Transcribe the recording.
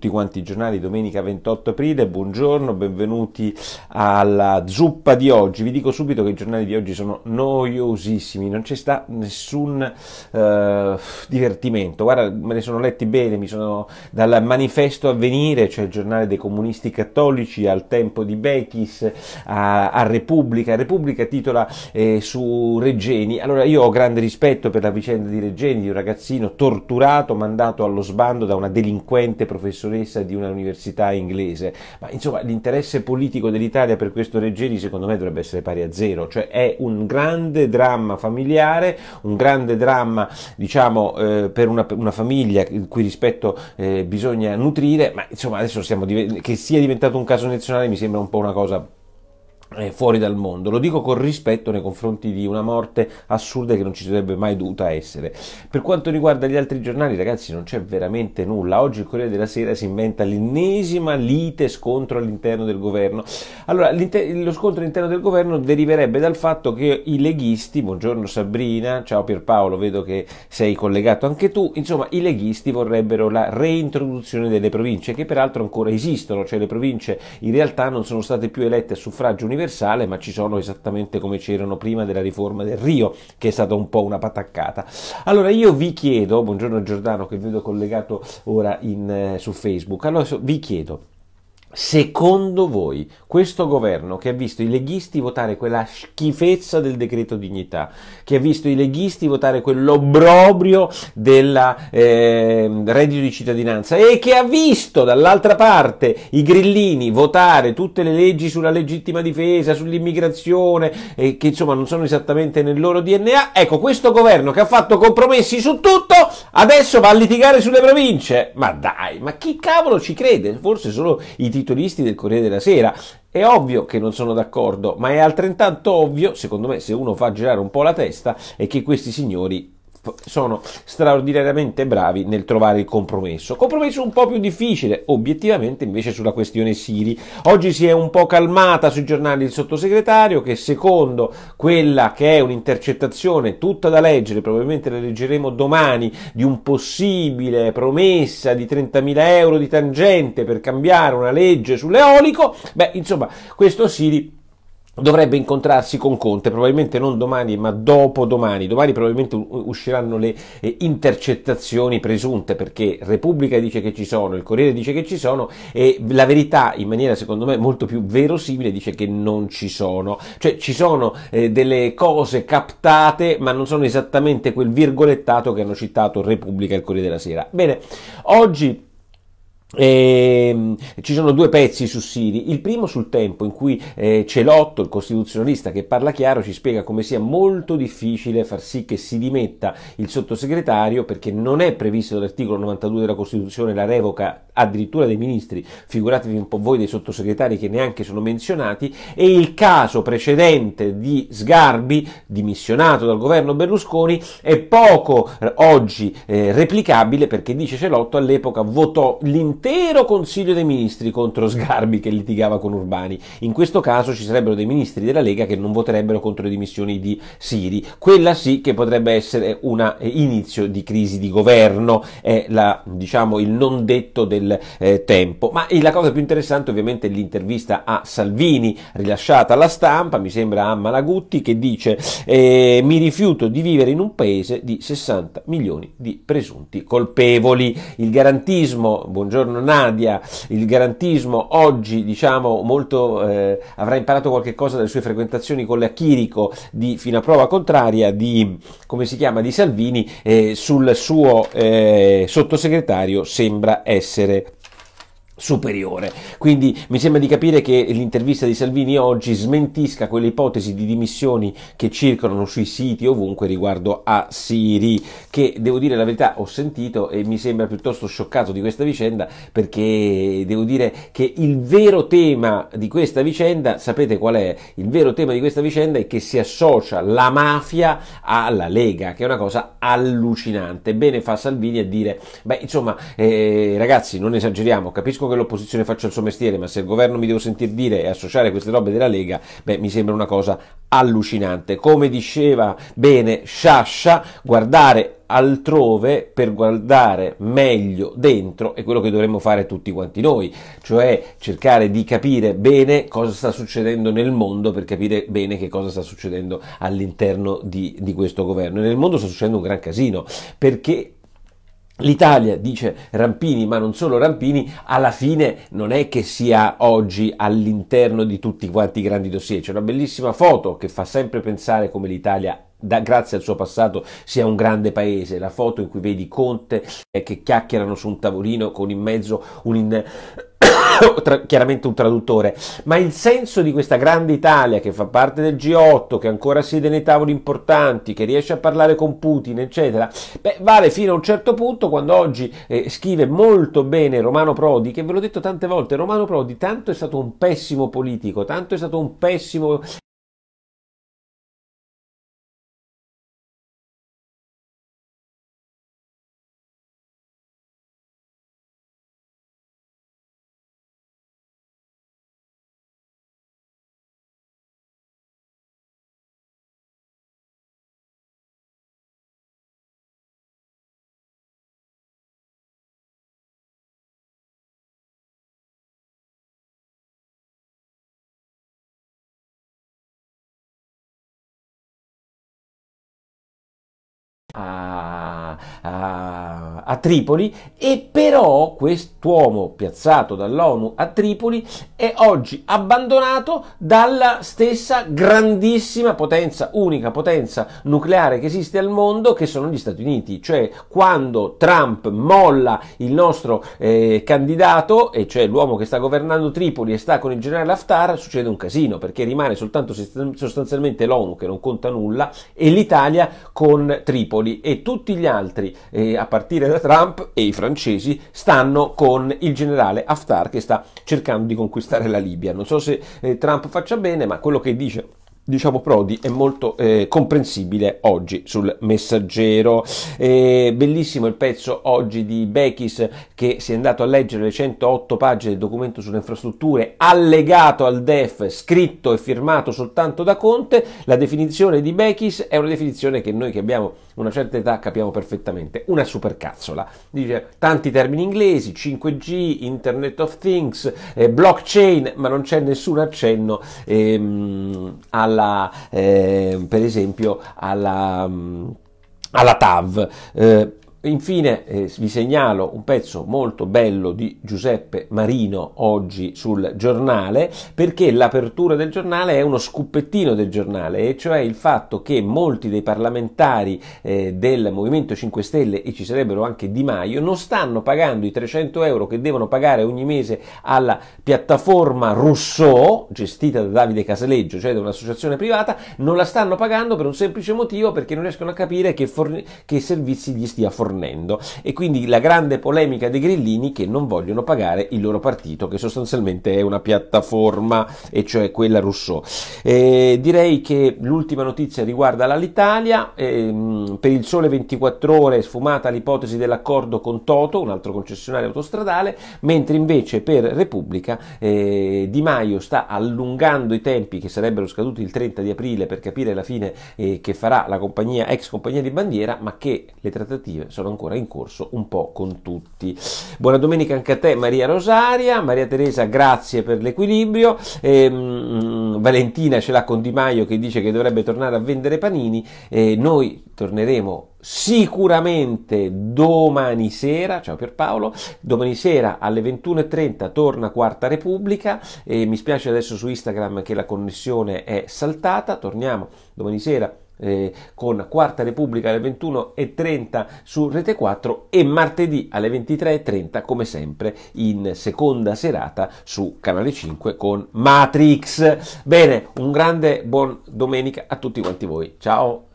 tutti quanti i giornali domenica 28 aprile, buongiorno, benvenuti alla zuppa di oggi. Vi dico subito che i giornali di oggi sono noiosissimi, non c'è sta nessun eh, divertimento. Guarda, me ne sono letti bene, mi sono dal manifesto a venire cioè il giornale dei comunisti cattolici, al tempo di Bechis, a, a Repubblica. Repubblica titola eh, su Reggeni. Allora io ho grande rispetto per la vicenda di Reggeni, di un ragazzino torturato, mandato allo sbando da una delinquente professoressa professoressa di un'università inglese, ma insomma l'interesse politico dell'Italia per questo Reggeri secondo me dovrebbe essere pari a zero, cioè è un grande dramma familiare, un grande dramma diciamo eh, per una, una, famiglia il cui rispetto eh, bisogna nutrire, ma insomma adesso siamo, che sia diventato un caso nazionale mi sembra un po' una cosa eh, fuori dal mondo. Lo dico con rispetto nei confronti di una morte assurda che non ci sarebbe mai dovuta essere. Per quanto riguarda gli altri giornali, ragazzi, non c'è veramente nulla. Oggi il Corriere della Sera si inventa l'ennesima lite scontro all'interno del governo. Allora, lo scontro all'interno del governo deriverebbe dal fatto che i leghisti, buongiorno Sabrina, ciao Pierpaolo, vedo che sei collegato anche tu, insomma, i leghisti vorrebbero la reintroduzione delle province, che peraltro ancora esistono, cioè le province in realtà non sono state più elette a suffragio universale universale, ma ci sono esattamente come c'erano prima della riforma del Rio, che è stata un po' una pataccata. Allora io vi chiedo, buongiorno Giordano che vedo collegato ora in, eh, su Facebook, allora vi chiedo Secondo voi questo governo che ha visto i leghisti votare quella schifezza del decreto dignità, che ha visto i leghisti votare quell'obbrobrio del eh, reddito di cittadinanza e che ha visto dall'altra parte i grillini votare tutte le leggi sulla legittima difesa, sull'immigrazione, e che insomma non sono esattamente nel loro DNA, ecco questo governo che ha fatto compromessi su tutto adesso va a litigare sulle province. Ma dai, ma chi cavolo ci crede? Forse solo i titolisti del Corriere della Sera. È ovvio che non sono d'accordo, ma è altrettanto ovvio, secondo me, se uno fa girare un po' la testa, è che questi signori sono straordinariamente bravi nel trovare il compromesso. Compromesso un po' più difficile, obiettivamente, invece sulla questione Siri. Oggi si è un po' calmata sui giornali il sottosegretario che secondo quella che è un'intercettazione tutta da leggere, probabilmente la leggeremo domani, di un possibile promessa di 30.000 euro di tangente per cambiare una legge sull'eolico, beh, insomma, questo Siri dovrebbe incontrarsi con Conte, probabilmente non domani ma dopodomani, domani probabilmente usciranno le eh, intercettazioni presunte perché Repubblica dice che ci sono, il Corriere dice che ci sono e la verità in maniera secondo me molto più verosimile dice che non ci sono, cioè ci sono eh, delle cose captate ma non sono esattamente quel virgolettato che hanno citato Repubblica e il Corriere della Sera. Bene, oggi e, ehm, ci sono due pezzi su Siri, il primo sul tempo in cui eh, Celotto, il costituzionalista che parla chiaro, ci spiega come sia molto difficile far sì che si dimetta il sottosegretario perché non è previsto dall'articolo 92 della Costituzione la revoca addirittura dei ministri, figuratevi un po' voi dei sottosegretari che neanche sono menzionati, e il caso precedente di Sgarbi, dimissionato dal governo Berlusconi, è poco eh, oggi eh, replicabile perché dice Celotto all'epoca votò l'intero Consiglio dei Ministri contro Sgarbi che litigava con Urbani. In questo caso ci sarebbero dei ministri della Lega che non voterebbero contro le dimissioni di Siri. Quella sì che potrebbe essere un eh, inizio di crisi di governo, è la, diciamo, il non detto del eh, tempo. Ma la cosa più interessante ovviamente è l'intervista a Salvini rilasciata alla stampa, mi sembra a Malagutti, che dice eh, mi rifiuto di vivere in un paese di 60 milioni di presunti colpevoli. Il garantismo, buongiorno Nadia, il garantismo oggi diciamo molto eh, avrà imparato qualche cosa dalle sue frequentazioni con la Chirico di fino a prova contraria di come si chiama di Salvini eh, sul suo eh, sottosegretario sembra essere superiore. Quindi mi sembra di capire che l'intervista di Salvini oggi smentisca quelle ipotesi di dimissioni che circolano sui siti ovunque riguardo a Siri, che devo dire la verità ho sentito e mi sembra piuttosto scioccato di questa vicenda perché devo dire che il vero tema di questa vicenda, sapete qual è? Il vero tema di questa vicenda è che si associa la mafia alla Lega, che è una cosa allucinante. Bene fa Salvini a dire, beh insomma eh, ragazzi non esageriamo, capisco che l'opposizione faccia il suo mestiere, ma se il governo mi devo sentire dire e associare queste robe della Lega, beh, mi sembra una cosa allucinante. Come diceva bene Sciascia, guardare altrove per guardare meglio dentro è quello che dovremmo fare tutti quanti noi, cioè cercare di capire bene cosa sta succedendo nel mondo per capire bene che cosa sta succedendo all'interno di, di questo governo. E nel mondo sta succedendo un gran casino perché L'Italia, dice Rampini, ma non solo Rampini, alla fine non è che sia oggi all'interno di tutti quanti i grandi dossier. C'è una bellissima foto che fa sempre pensare come l'Italia da, grazie al suo passato sia un grande paese. La foto in cui vedi Conte eh, che chiacchierano su un tavolino con in mezzo un, in, tra, chiaramente un traduttore, ma il senso di questa grande Italia che fa parte del G8, che ancora siede nei tavoli importanti, che riesce a parlare con Putin, eccetera, beh, vale fino a un certo punto quando oggi eh, scrive molto bene Romano Prodi, che ve l'ho detto tante volte, Romano Prodi tanto è stato un pessimo politico, tanto è stato un pessimo a, a, a, Tripoli e però quest'uomo piazzato dall'ONU a Tripoli è oggi abbandonato dalla stessa grandissima potenza, unica potenza nucleare che esiste al mondo che sono gli Stati Uniti, cioè quando Trump molla il nostro eh, candidato e cioè l'uomo che sta governando Tripoli e sta con il generale Haftar succede un casino perché rimane soltanto sostanzialmente l'ONU che non conta nulla e l'Italia con Tripoli spagnoli e tutti gli altri, eh, a partire da Trump e i francesi, stanno con il generale Haftar che sta cercando di conquistare la Libia. Non so se eh, Trump faccia bene, ma quello che dice diciamo Prodi è molto eh, comprensibile oggi sul messaggero. Eh, bellissimo il pezzo oggi di Bechis che si è andato a leggere le 108 pagine del documento sulle infrastrutture allegato al DEF, scritto e firmato soltanto da Conte. La definizione di Bechis è una definizione che noi che abbiamo una certa età capiamo perfettamente, una supercazzola. Dice tanti termini inglesi, 5G, Internet of Things, eh, blockchain, ma non c'è nessun accenno ehm, alla alla, eh, per esempio alla, mm, alla TAV. Eh, Infine eh, vi segnalo un pezzo molto bello di Giuseppe Marino oggi sul giornale perché l'apertura del giornale è uno scuppettino del giornale e cioè il fatto che molti dei parlamentari eh, del Movimento 5 Stelle e ci sarebbero anche Di Maio non stanno pagando i 300 euro che devono pagare ogni mese alla piattaforma Rousseau gestita da Davide Casaleggio cioè da un'associazione privata non la stanno pagando per un semplice motivo perché non riescono a capire che, che servizi gli stia fornendo fornendo. E quindi la grande polemica dei grillini che non vogliono pagare il loro partito, che sostanzialmente è una piattaforma, e cioè quella Rousseau. Eh, direi che l'ultima notizia riguarda l'Italia. Eh, per il sole 24 ore è sfumata l'ipotesi dell'accordo con Toto, un altro concessionario autostradale, mentre invece per Repubblica eh, Di Maio sta allungando i tempi che sarebbero scaduti il 30 di aprile per capire la fine eh, che farà la compagnia, ex compagnia di bandiera, ma che le trattative sono sono ancora in corso un po' con tutti. Buona domenica anche a te Maria Rosaria, Maria Teresa grazie per l'equilibrio, ehm, Valentina ce l'ha con Di Maio che dice che dovrebbe tornare a vendere panini, eh, noi torneremo sicuramente domani sera, ciao Pierpaolo, domani sera alle 21.30 torna Quarta Repubblica, e mi spiace adesso su Instagram che la connessione è saltata, torniamo domani sera eh, con Quarta Repubblica alle 21.30 su Rete 4 e martedì alle 23.30 come sempre in seconda serata su Canale 5 con Matrix. Bene, un grande buon domenica a tutti quanti voi. Ciao!